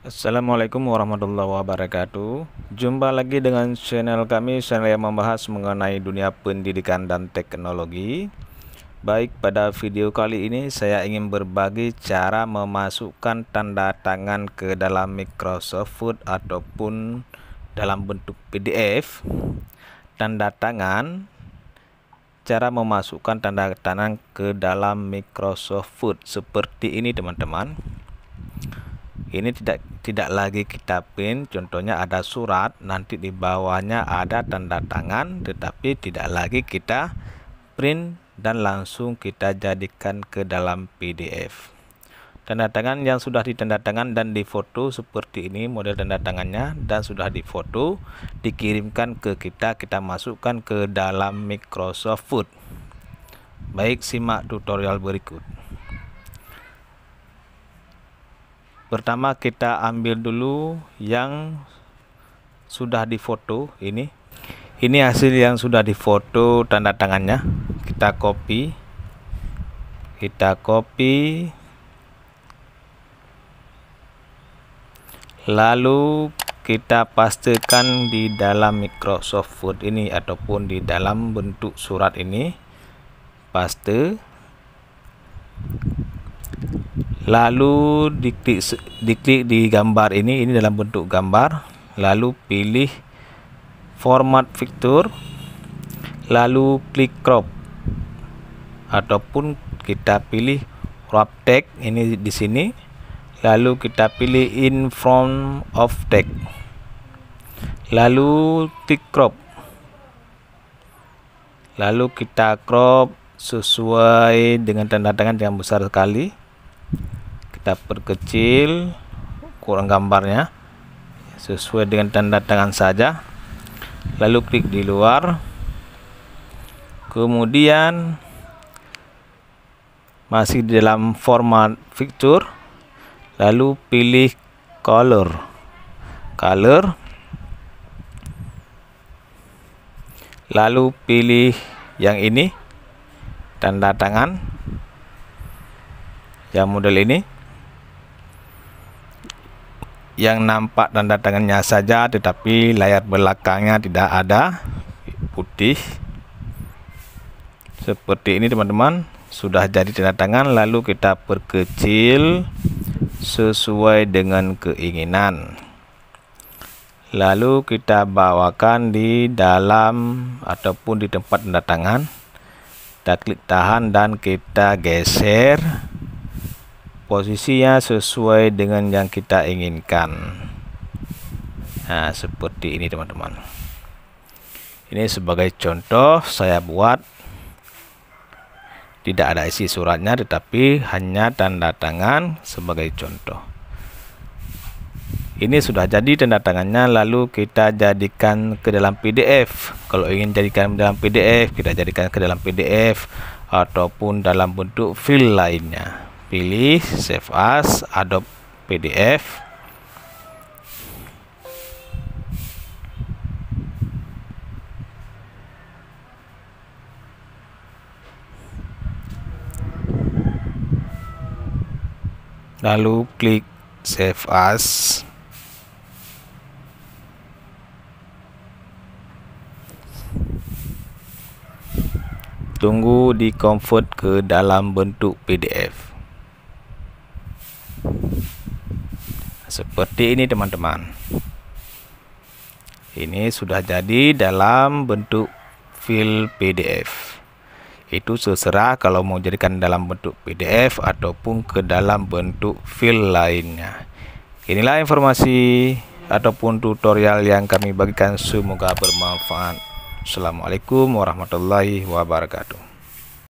Assalamualaikum warahmatullahi wabarakatuh Jumpa lagi dengan channel kami Channel yang membahas mengenai dunia pendidikan dan teknologi Baik pada video kali ini Saya ingin berbagi cara memasukkan tanda tangan ke dalam Microsoft Word Ataupun dalam bentuk PDF Tanda tangan Cara memasukkan tanda tangan ke dalam Microsoft Word Seperti ini teman-teman ini tidak tidak lagi kita pin contohnya ada surat nanti di bawahnya ada tanda tangan tetapi tidak lagi kita print dan langsung kita jadikan ke dalam PDF tanda tangan yang sudah ditandatangan dan difoto seperti ini model tanda tangannya dan sudah difoto dikirimkan ke kita kita masukkan ke dalam Microsoft Word baik simak tutorial berikut pertama kita ambil dulu yang sudah difoto ini ini hasil yang sudah difoto tanda tangannya kita copy kita copy lalu kita pastikan di dalam Microsoft Word ini ataupun di dalam bentuk surat ini paste lalu diklik diklik di gambar ini ini dalam bentuk gambar lalu pilih format fitur lalu klik crop ataupun kita pilih crop tag ini di sini lalu kita pilih in front of tag lalu klik crop lalu kita crop sesuai dengan tanda tangan yang besar sekali kita perkecil kurang gambarnya sesuai dengan tanda tangan saja lalu klik di luar kemudian masih di dalam format picture lalu pilih color color lalu pilih yang ini tanda tangan yang model ini yang nampak tanda tangannya saja tetapi layar belakangnya tidak ada putih seperti ini teman-teman sudah jadi tanda tangan lalu kita perkecil sesuai dengan keinginan lalu kita bawakan di dalam ataupun di tempat tanda tangan kita klik tahan dan kita geser posisinya sesuai dengan yang kita inginkan nah seperti ini teman-teman ini sebagai contoh saya buat tidak ada isi suratnya tetapi hanya tanda tangan sebagai contoh ini sudah jadi tanda tangannya lalu kita jadikan ke dalam PDF kalau ingin jadikan dalam PDF kita jadikan ke dalam PDF ataupun dalam bentuk file lainnya pilih save as adobe pdf lalu klik save as tunggu di convert ke dalam bentuk PDF seperti ini teman-teman ini sudah jadi dalam bentuk file PDF itu seserah kalau mau jadikan dalam bentuk PDF ataupun ke dalam bentuk file lainnya. Inilah informasi ataupun tutorial yang kami bagikan semoga bermanfaat. Assalamualaikum warahmatullahi wabarakatuh.